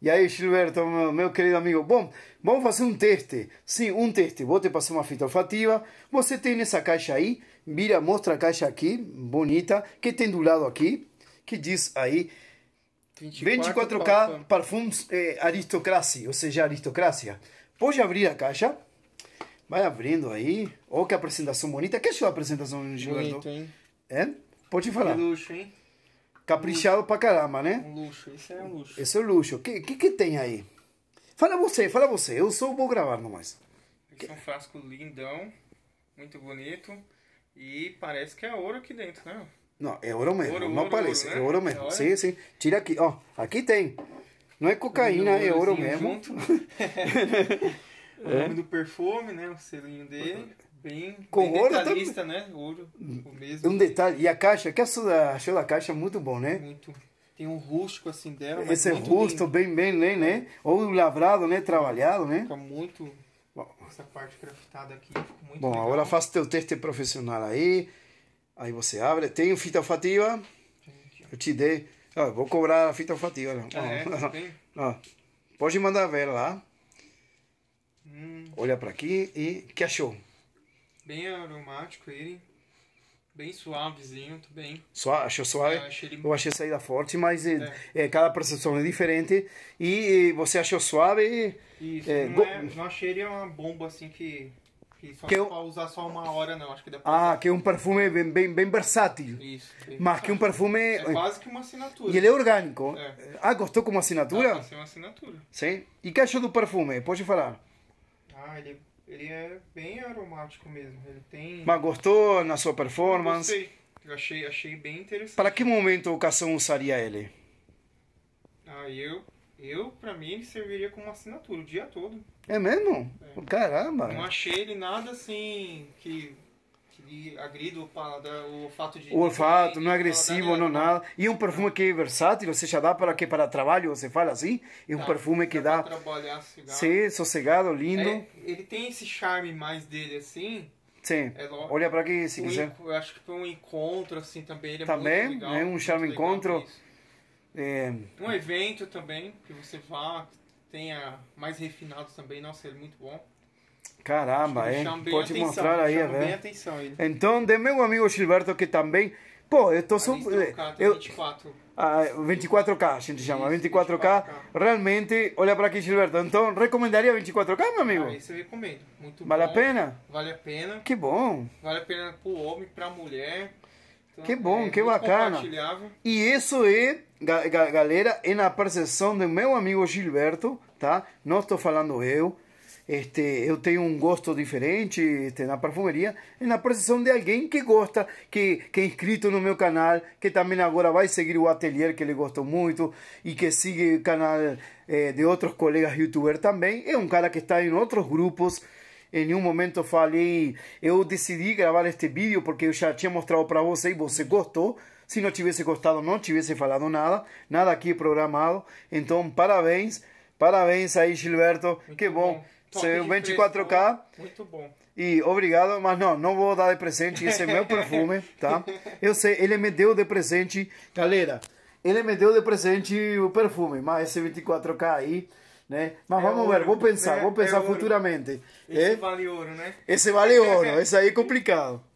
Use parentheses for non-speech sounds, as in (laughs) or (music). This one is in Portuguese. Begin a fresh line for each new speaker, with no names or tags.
E aí, Gilberto, meu, meu, querido amigo, bom, vamos fazer um teste. Sim, um teste. Vou te passar uma fita olfativa. Você tem nessa caixa aí, vira, mostra a caixa aqui, bonita, que tem do lado aqui, que diz aí
24 k
parfums eh, aristocracia, ou seja, aristocracia. Pode abrir a caixa. Vai abrindo aí. Olha que apresentação bonita. Que é a sua apresentação, Gilberto? Bonito, hein? É? Pode falar. Que luxo, hein? Caprichado um pra caramba, né? Um luxo, isso é um luxo. Esse é um luxo. O que, que, que tem aí? Fala você, fala você. Eu sou vou gravar não mais.
Esse que... é um frasco lindão, muito bonito. E parece que é ouro aqui dentro, né?
Não, é ouro mesmo. Ouro, não ouro, parece, ouro, é né? é ouro mesmo. É sim, sim. Tira aqui, ó. Aqui tem. Não é cocaína, é ouro mesmo. Né? (laughs) O é. nome do
perfume, né? O selinho dele. Bem, Com bem ouro detalhista, também. né? Ouro, o mesmo. Um detalhe.
E a caixa? que essa, achou da caixa muito bom, né? Muito. Tem um rústico
assim dela. Esse é rústico,
bem, bem, né, né? Ou lavrado, né? Trabalhado, né? Fica muito... Essa parte
craftada aqui
muito Bom, legal. agora faça teu teste profissional aí. Aí você abre. Tem fita olfativa? Eu te dei. Ah, vou cobrar a fita olfativa. Ah, é? (laughs) Pode mandar ver lá. Hum. Olha para aqui e que achou?
Bem aromático ele. Bem suavezinho também.
Suave, achou suave? Eu é, achei, ele... eu achei saída forte, mas eh, é. É, cada percepção é diferente. E, eh, você achou suave? Isso, é, não, go... é,
não achei ele uma bomba assim que que só que eu... usar só uma hora, não. Acho que depois.
Ah, que é um perfume bem, bem, bem versátil. Isso. Mas que um perfume. É quase que uma assinatura. E ele é orgânico. É. Ah, gostou como assinatura? Ah,
uma assinatura.
Sim. E que achou do perfume? Pode falar.
Ah, ele, é, ele é bem aromático mesmo. Ele tem. Mas
gostou na sua performance?
Eu achei, achei bem interessante. Para
que momento o Cação usaria ele?
Ah, eu. Eu, pra mim, ele serviria como assinatura o dia todo.
É mesmo? É. Caramba! Não achei
ele nada assim que agrido o, o fato de. O
olfato, não é agressivo, não né? nada. E um perfume que é versátil, ou seja, dá para que para trabalho, você fala assim? É um perfume que dá. Para trabalhar Sim, sossegado, lindo. É,
ele tem esse charme mais dele assim.
Sim. É logo... Olha para aqui se quiser.
Eu acho que foi um encontro assim também. Ele é também, legal, é
um charme encontro. É...
Um evento também, que você vá, tenha mais refinado também. Nossa, ele é muito bom.
Caramba, hein? Eh. Pode atenção, mostrar aí, velho. Eh. Então, de meu amigo Gilberto, que também. Pô, eu tô super. Eh, eu... 24. Ah, 24K, a gente chama. 24K, 24K. Realmente, olha para aqui, Gilberto. Então, recomendaria 24K, meu amigo? Ah, isso
eu recomendo. Muito vale bom. a pena? Vale a pena. Que bom. Vale a pena pro homem, pra mulher. Então, que bom, é, que bacana.
E isso é, galera, é na percepção do meu amigo Gilberto, tá? Não estou falando eu este, eu tenho um gosto diferente este, na perfumaria e na percepção de alguém que gosta, que, que é inscrito no meu canal, que também agora vai seguir o ateliê que ele gostou muito e que segue o canal eh, de outros colegas youtubers também. É um cara que está em outros grupos. Em nenhum momento falei, eu decidi gravar este vídeo porque eu já tinha mostrado para você e você gostou. Se não tivesse gostado, não tivesse falado nada, nada aqui programado. Então, parabéns, parabéns aí, Gilberto. Muito que bom. bom Saiu 24K. Muito bom. E obrigado, mas não, não vou dar de presente. Esse é meu perfume, tá? (laughs) Eu sei, ele me deu de presente. Galera, ele me deu de presente o perfume, mas esse 24K aí. Né? Mas é vamos ouro, ver, vou pensar, né? vou pensar é futuramente. Esse é? vale
ouro, né? Esse vale
ouro, (laughs) esse aí é complicado.